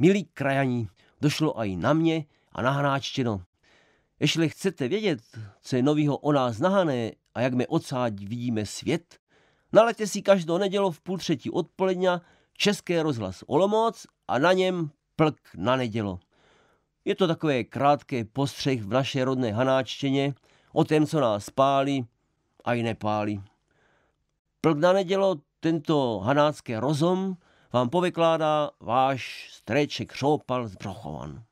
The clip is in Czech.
Milí krajaní, došlo i na mě a na hráčtino. Jestli chcete vědět, co je novýho o nás nahané a jak my odsáď vidíme svět, nalete si každou nedělo v půl třetí odpoledňa České rozhlas Olomouc a na něm plk na nedělo. Je to takové krátké postřeh v naše rodné hanáčtině o tom, co nás pálí a i nepálí. Plk na nedělo tento hanácké rozum vám povykládá váš strejček Šoupal z Brochovan.